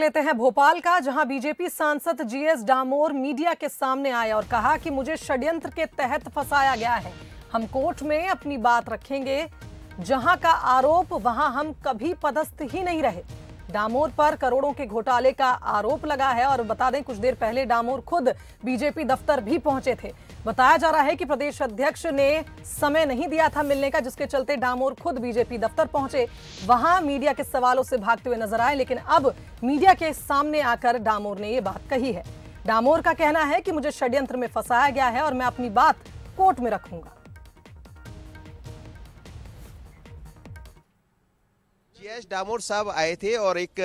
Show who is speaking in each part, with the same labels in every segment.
Speaker 1: लेते हैं भोपाल का जहां बीजेपी सांसद जीएस डामोर मीडिया के सामने आए और कहा कि मुझे षड्यंत्र के तहत फंसाया गया है हम कोर्ट में अपनी बात रखेंगे जहां का आरोप वहां हम कभी पदस्थ ही नहीं रहे डामोर पर करोड़ों के घोटाले का आरोप लगा है और बता दें कुछ देर पहले डामोर खुद बीजेपी दफ्तर भी पहुंचे थे बताया जा रहा है कि प्रदेश अध्यक्ष ने समय नहीं दिया था मिलने का जिसके चलते डामोर खुद बीजेपी दफ्तर पहुंचे वहां मीडिया के सवालों से भागते हुए नजर आए लेकिन अब मीडिया के सामने आकर डामोर ने ये बात कही है डामोर का कहना है कि मुझे षड्यंत्र में फंसाया गया है और मैं अपनी बात कोर्ट में रखूंगा
Speaker 2: एस डामोर साहब आए थे और एक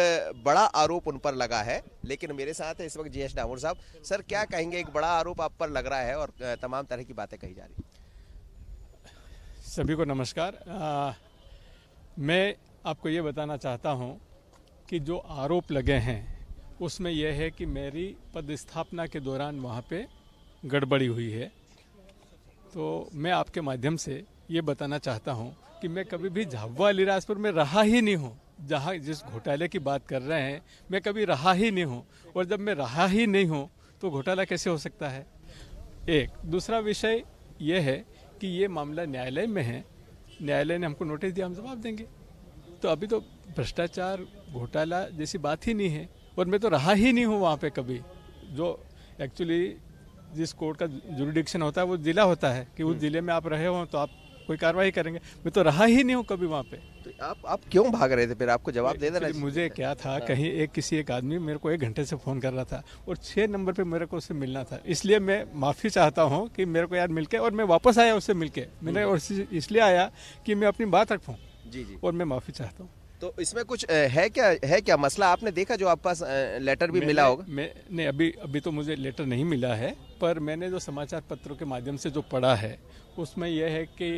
Speaker 2: बड़ा आरोप उन पर लगा है लेकिन मेरे साथ है इस वक्त जी एस डामोर साहब सर क्या कहेंगे एक बड़ा आरोप आप पर लग रहा है और तमाम तरह की बातें कही जा रही
Speaker 3: सभी को नमस्कार आ, मैं आपको ये बताना चाहता हूँ कि जो आरोप लगे हैं उसमें यह है कि मेरी पदस्थापना के दौरान वहाँ पे गड़बड़ी हुई है तो मैं आपके माध्यम से ये बताना चाहता हूँ कि मैं कभी भी झाबुआ अलीराजपुर में रहा ही नहीं हूँ जहाँ जिस घोटाले की बात कर रहे हैं मैं कभी रहा ही नहीं हूँ और जब मैं रहा ही नहीं हूँ तो घोटाला कैसे हो सकता है एक दूसरा विषय ये है कि ये मामला न्यायालय में है न्यायालय ने हमको नोटिस दिया हम जवाब देंगे तो अभी तो भ्रष्टाचार घोटाला जैसी बात ही नहीं है और मैं तो रहा ही नहीं हूँ वहाँ पे कभी जो एक्चुअली जिस कोर्ट का जुरिडिक्शन होता है वो ज़िला होता है कि उस हम्म। ज़िले में आप रहे हों तो आप कोई कार्रवाई करेंगे मैं तो रहा ही नहीं हूँ कभी वहाँ पे
Speaker 2: तो आप आप क्यों भाग रहे थे फिर आपको जवाब दे देना मुझे क्या था हाँ। कहीं
Speaker 3: एक किसी एक आदमी मेरे को एक घंटे से फ़ोन कर रहा था और छः नंबर पे मेरे को उससे मिलना था इसलिए मैं माफ़ी चाहता हूँ कि मेरे को यार मिलके और मैं वापस आया उससे मिलके मैंने हम्म। और इसलिए आया कि मैं अपनी बात रख जी जी और मैं माफ़ी चाहता हूँ
Speaker 2: तो इसमें कुछ है क्या है क्या मसला आपने देखा जो आपके पास लेटर भी मिला होगा
Speaker 3: मैं नहीं अभी अभी तो मुझे लेटर नहीं मिला है पर मैंने जो समाचार पत्रों के माध्यम से जो पढ़ा है उसमें यह है कि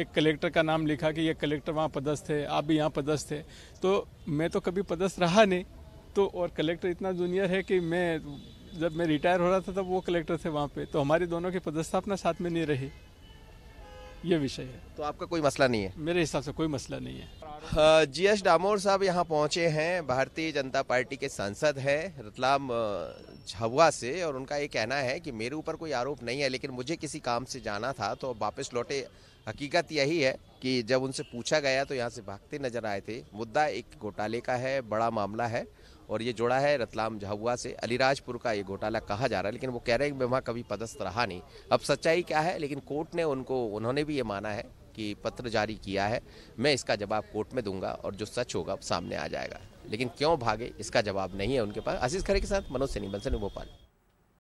Speaker 3: एक कलेक्टर का नाम लिखा कि ये कलेक्टर वहाँ पदस्थ है आप भी यहाँ पदस्थ है तो मैं तो कभी पदस्थ रहा नहीं तो और कलेक्टर इतना जूनियर है कि मैं जब मैं रिटायर हो रहा था तब वो कलेक्टर थे वहाँ पे तो हमारी दोनों की पदस्थापना साथ में नहीं रही ये विषय है
Speaker 2: तो आपका कोई मसला नहीं है मेरे हिसाब से कोई मसला नहीं है जी एस डामोर साहब यहाँ पहुँचे हैं भारतीय जनता पार्टी के सांसद हैं रतलाम झबुआ से और उनका ये कहना है कि मेरे ऊपर कोई आरोप नहीं है लेकिन मुझे किसी काम से जाना था तो वापस लौटे हकीकत यही है कि जब उनसे पूछा गया तो यहाँ से भागते नजर आए थे मुद्दा एक घोटाले का है बड़ा मामला है और ये जुड़ा है रतलाम झाबुआ से अलीराजपुर का ये घोटाला कहा जा रहा है लेकिन वो कह रहे हैं कि वहाँ कभी पदस्थ रहा नहीं अब सच्चाई क्या है लेकिन कोर्ट ने उनको उन्होंने भी ये माना है कि पत्र जारी किया है मैं इसका जवाब कोर्ट में दूंगा और जो सच होगा सामने आ जाएगा लेकिन क्यों भागे इसका जवाब नहीं है उनके पास आशीष खरे के साथ मनोज सैनी बंसल भोपाल